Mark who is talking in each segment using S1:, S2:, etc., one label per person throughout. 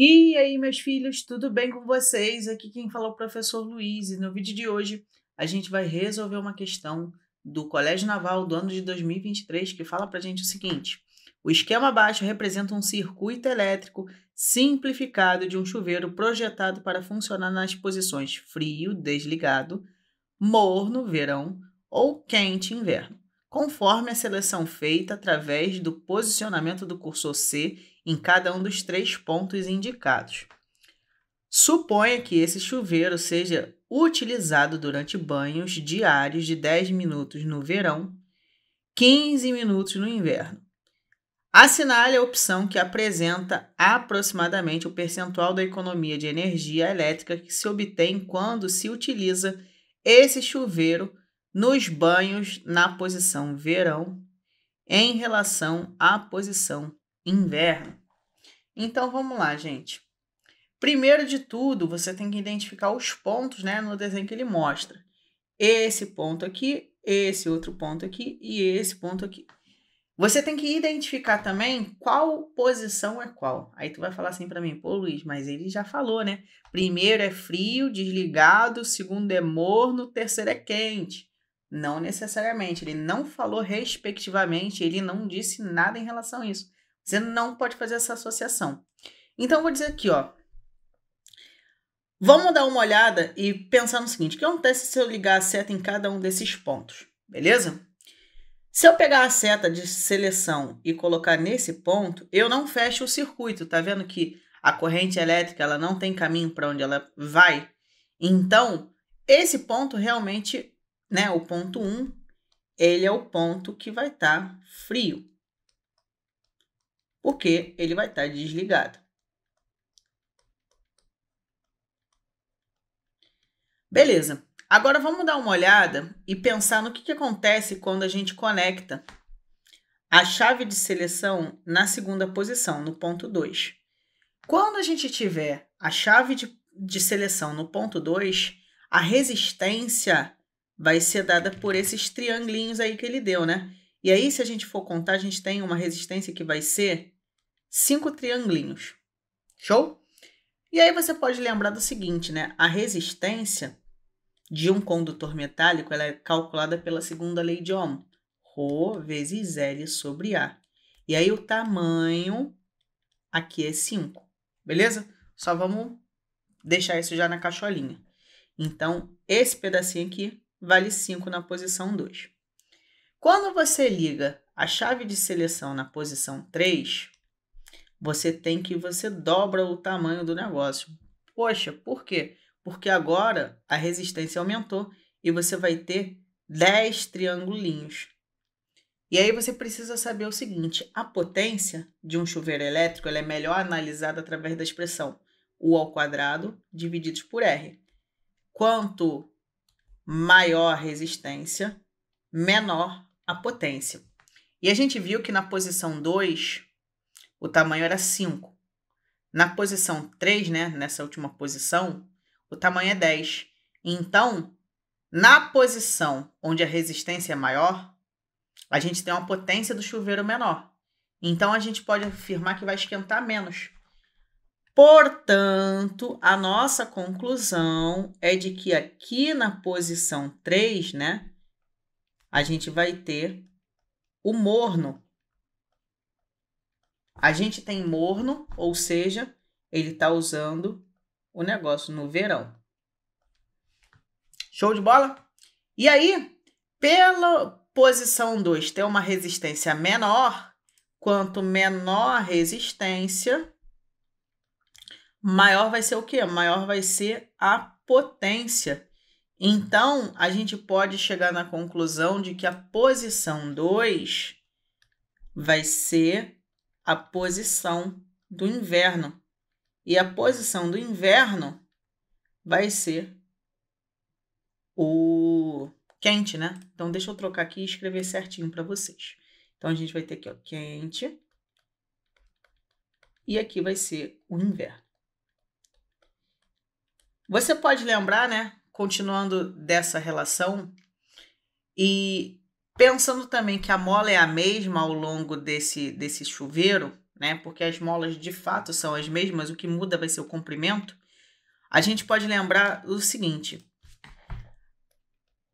S1: E aí, meus filhos, tudo bem com vocês? Aqui quem fala é o professor Luiz e no vídeo de hoje a gente vai resolver uma questão do Colégio Naval do ano de 2023 que fala para gente o seguinte: o esquema abaixo representa um circuito elétrico simplificado de um chuveiro projetado para funcionar nas posições frio, desligado, morno, verão ou quente, inverno, conforme a seleção feita através do posicionamento do cursor C em cada um dos três pontos indicados. Suponha que esse chuveiro seja utilizado durante banhos diários de 10 minutos no verão, 15 minutos no inverno. Assinale a opção que apresenta aproximadamente o percentual da economia de energia elétrica que se obtém quando se utiliza esse chuveiro nos banhos na posição verão em relação à posição inverno. Então vamos lá, gente. Primeiro de tudo, você tem que identificar os pontos né, no desenho que ele mostra. Esse ponto aqui, esse outro ponto aqui e esse ponto aqui. Você tem que identificar também qual posição é qual. Aí tu vai falar assim para mim, pô, Luiz, mas ele já falou, né? Primeiro é frio, desligado, segundo é morno, terceiro é quente. Não necessariamente, ele não falou respectivamente, ele não disse nada em relação a isso. Você não pode fazer essa associação. Então, eu vou dizer aqui, ó. Vamos dar uma olhada e pensar no seguinte: o que acontece se eu ligar a seta em cada um desses pontos? Beleza? Se eu pegar a seta de seleção e colocar nesse ponto, eu não fecho o circuito. Tá vendo que a corrente elétrica ela não tem caminho para onde ela vai? Então, esse ponto realmente, né, o ponto 1, um, ele é o ponto que vai estar tá frio porque ele vai estar tá desligado. Beleza. Agora vamos dar uma olhada e pensar no que, que acontece quando a gente conecta a chave de seleção na segunda posição, no ponto 2. Quando a gente tiver a chave de, de seleção no ponto 2, a resistência vai ser dada por esses triangulinhos aí que ele deu, né? E aí, se a gente for contar, a gente tem uma resistência que vai ser cinco triangulinhos. Show? E aí você pode lembrar do seguinte, né? A resistência de um condutor metálico ela é calculada pela segunda lei de Ohm, Rho vezes L sobre A. E aí o tamanho aqui é 5, beleza? Só vamos deixar isso já na cacholinha. Então, esse pedacinho aqui vale 5 na posição 2. Quando você liga a chave de seleção na posição 3, você tem que você dobra o tamanho do negócio. Poxa, por quê? Porque agora a resistência aumentou e você vai ter 10 triangulinhos. E aí você precisa saber o seguinte: a potência de um chuveiro elétrico é melhor analisada através da expressão U ao quadrado dividido por R. Quanto maior a resistência, menor a potência. E a gente viu que na posição 2, o tamanho era 5. Na posição 3, né, nessa última posição, o tamanho é 10. Então, na posição onde a resistência é maior, a gente tem uma potência do chuveiro menor. Então, a gente pode afirmar que vai esquentar menos. Portanto, a nossa conclusão é de que aqui na posição 3, né, a gente vai ter o morno. A gente tem morno, ou seja, ele está usando o negócio no verão. Show de bola? E aí, pela posição 2 ter uma resistência menor, quanto menor a resistência, maior vai ser o quê? Maior vai ser a potência então, a gente pode chegar na conclusão de que a posição 2 vai ser a posição do inverno. E a posição do inverno vai ser o quente, né? Então, deixa eu trocar aqui e escrever certinho para vocês. Então, a gente vai ter aqui, ó, quente. E aqui vai ser o inverno. Você pode lembrar, né, continuando dessa relação e pensando também que a mola é a mesma ao longo desse, desse chuveiro, né? Porque as molas de fato são as mesmas, o que muda vai ser o comprimento. A gente pode lembrar o seguinte: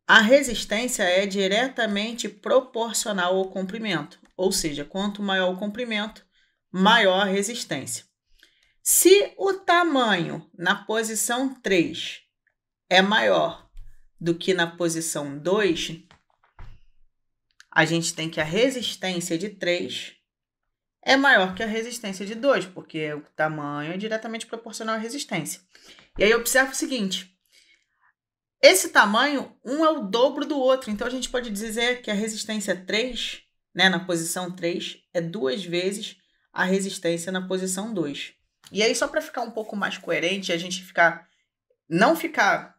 S1: a resistência é diretamente proporcional ao comprimento, ou seja, quanto maior o comprimento, maior a resistência. Se o tamanho na posição 3 é maior do que na posição 2, a gente tem que a resistência de 3 é maior que a resistência de 2, porque o tamanho é diretamente proporcional à resistência. E aí observa o seguinte: esse tamanho, um é o dobro do outro. Então a gente pode dizer que a resistência 3, é né, na posição 3, é duas vezes a resistência na posição 2. E aí, só para ficar um pouco mais coerente, a gente ficar. não ficar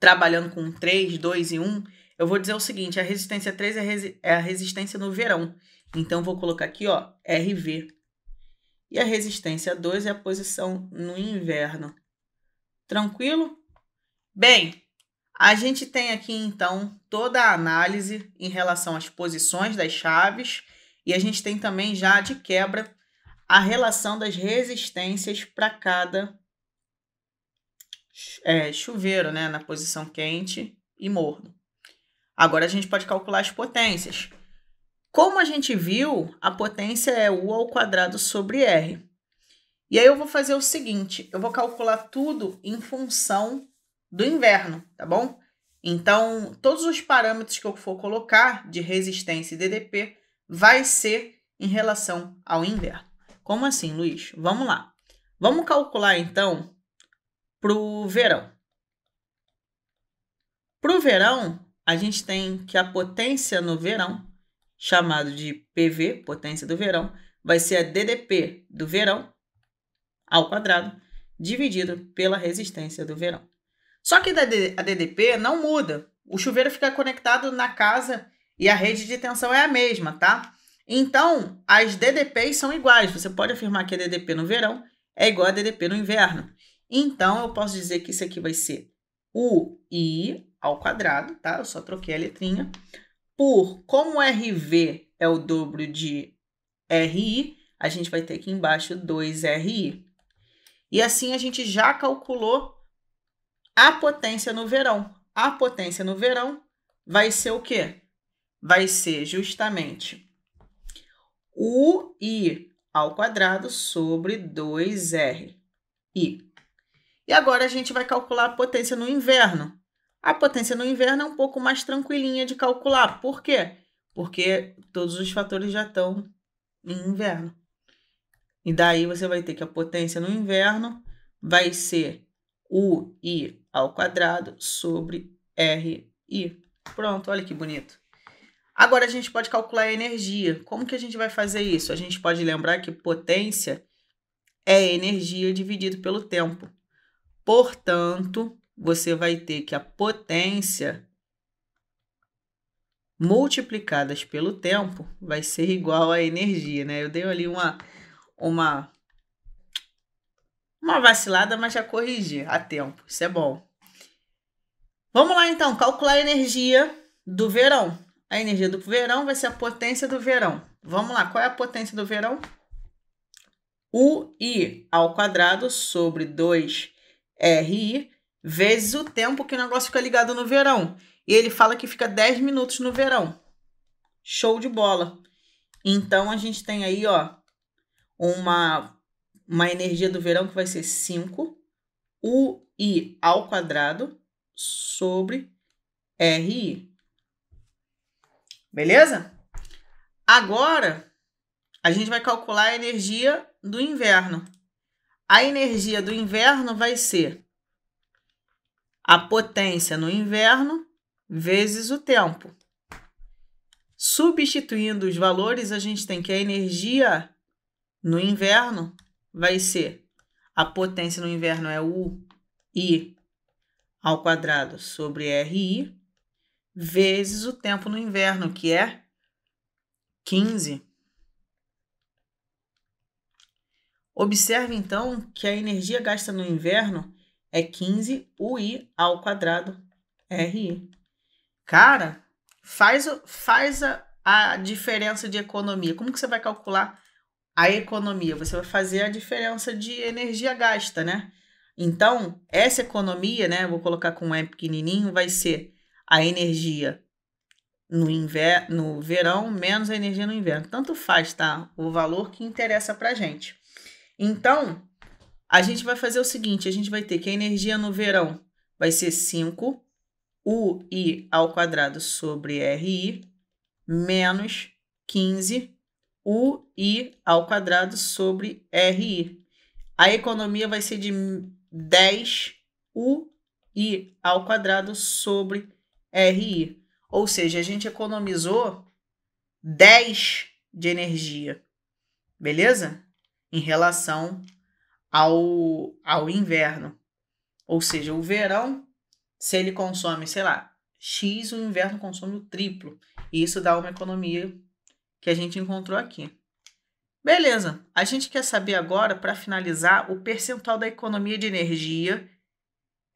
S1: trabalhando com 3, 2 e 1, eu vou dizer o seguinte, a resistência 3 é, resi é a resistência no verão. Então, vou colocar aqui, ó, RV. E a resistência 2 é a posição no inverno. Tranquilo? Bem, a gente tem aqui, então, toda a análise em relação às posições das chaves e a gente tem também já de quebra a relação das resistências para cada é, chuveiro, né, na posição quente e morno. Agora a gente pode calcular as potências. Como a gente viu, a potência é U ao quadrado sobre R. E aí eu vou fazer o seguinte, eu vou calcular tudo em função do inverno, tá bom? Então, todos os parâmetros que eu for colocar de resistência e DDP vai ser em relação ao inverno. Como assim, Luiz? Vamos lá. Vamos calcular então pro verão. Pro verão, a gente tem que a potência no verão, chamado de PV, potência do verão, vai ser a DDP do verão ao quadrado dividido pela resistência do verão. Só que a DDP não muda. O chuveiro fica conectado na casa e a rede de tensão é a mesma, tá? Então, as DDPs são iguais. Você pode afirmar que a DDP no verão é igual a DDP no inverno. Então, eu posso dizer que isso aqui vai ser U i ao quadrado, tá? Eu só troquei a letrinha. Por como RV é o dobro de RI, a gente vai ter aqui embaixo 2RI. E assim a gente já calculou a potência no verão. A potência no verão vai ser o quê? Vai ser justamente U i ao quadrado sobre 2 Ri. E agora a gente vai calcular a potência no inverno. A potência no inverno é um pouco mais tranquilinha de calcular. Por quê? Porque todos os fatores já estão em inverno. E daí você vai ter que a potência no inverno vai ser UI ao quadrado sobre RI. Pronto, olha que bonito. Agora a gente pode calcular a energia. Como que a gente vai fazer isso? A gente pode lembrar que potência é energia dividido pelo tempo. Portanto, você vai ter que a potência multiplicadas pelo tempo vai ser igual à energia, né? Eu dei ali uma uma uma vacilada, mas já corrigi a tempo. Isso é bom. Vamos lá então, calcular a energia do verão. A energia do verão vai ser a potência do verão. Vamos lá, qual é a potência do verão? U i ao quadrado sobre 2 RI, vezes o tempo que o negócio fica ligado no verão. E ele fala que fica 10 minutos no verão. Show de bola. Então a gente tem aí, ó, uma uma energia do verão que vai ser 5 UI ao quadrado sobre RI. Beleza? Agora a gente vai calcular a energia do inverno. A energia do inverno vai ser a potência no inverno vezes o tempo. Substituindo os valores, a gente tem que a energia no inverno vai ser a potência no inverno é U I ao quadrado sobre RI vezes o tempo no inverno, que é 15 Observe então que a energia gasta no inverno é 15 UI ao quadrado RI. Cara, faz, faz a, a diferença de economia. Como que você vai calcular a economia? Você vai fazer a diferença de energia gasta, né? Então, essa economia, né, vou colocar com um E pequenininho, vai ser a energia no, inverno, no verão menos a energia no inverno. Tanto faz, tá? O valor que interessa pra gente. Então, a gente vai fazer o seguinte: a gente vai ter que a energia no verão vai ser 5 i ao quadrado sobre RI menos 15 i ao quadrado sobre RI. A economia vai ser de 10 i ao quadrado sobre RI. Ou seja, a gente economizou 10 de energia. Beleza? em relação ao, ao inverno. Ou seja, o verão, se ele consome, sei lá, X, o inverno consome o triplo. E isso dá uma economia que a gente encontrou aqui. Beleza, a gente quer saber agora, para finalizar, o percentual da economia de energia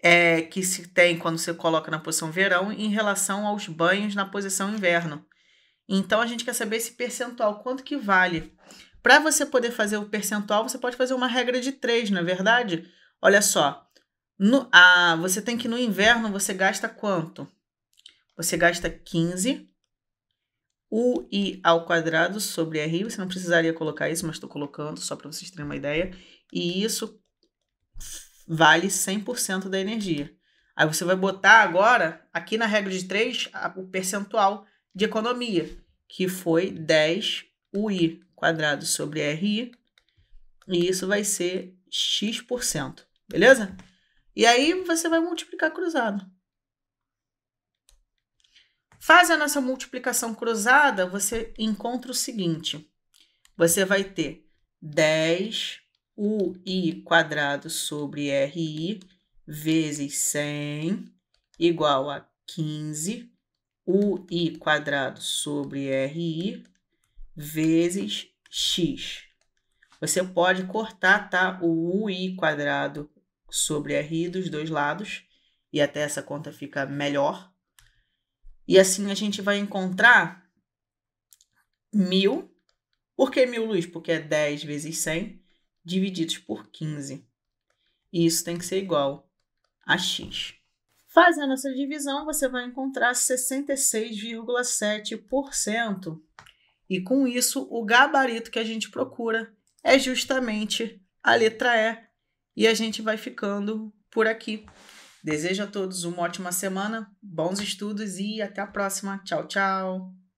S1: é, que se tem quando você coloca na posição verão em relação aos banhos na posição inverno. Então a gente quer saber esse percentual, quanto que vale para você poder fazer o percentual, você pode fazer uma regra de três, não é verdade? Olha só, no, ah, você tem que no inverno você gasta quanto? Você gasta 15 UI ao quadrado sobre RI. Você não precisaria colocar isso, mas estou colocando só para vocês terem uma ideia. E isso vale 100% da energia. Aí você vai botar agora, aqui na regra de 3, o percentual de economia, que foi 10 UI quadrado sobre RI, e isso vai ser x%, beleza? E aí você vai multiplicar cruzado. Faz a nossa multiplicação cruzada, você encontra o seguinte. Você vai ter 10 UI quadrado sobre RI vezes 100 igual a 15 UI quadrado sobre RI vezes x. Você pode cortar tá, o ui quadrado sobre r dos dois lados e até essa conta fica melhor. E assim a gente vai encontrar 1.000. Por que 1.000, Luiz? Porque é 10 vezes 100 divididos por 15. E isso tem que ser igual a x. Fazendo essa divisão, você vai encontrar 66,7% e com isso, o gabarito que a gente procura é justamente a letra E. E a gente vai ficando por aqui. Desejo a todos uma ótima semana, bons estudos e até a próxima. Tchau, tchau!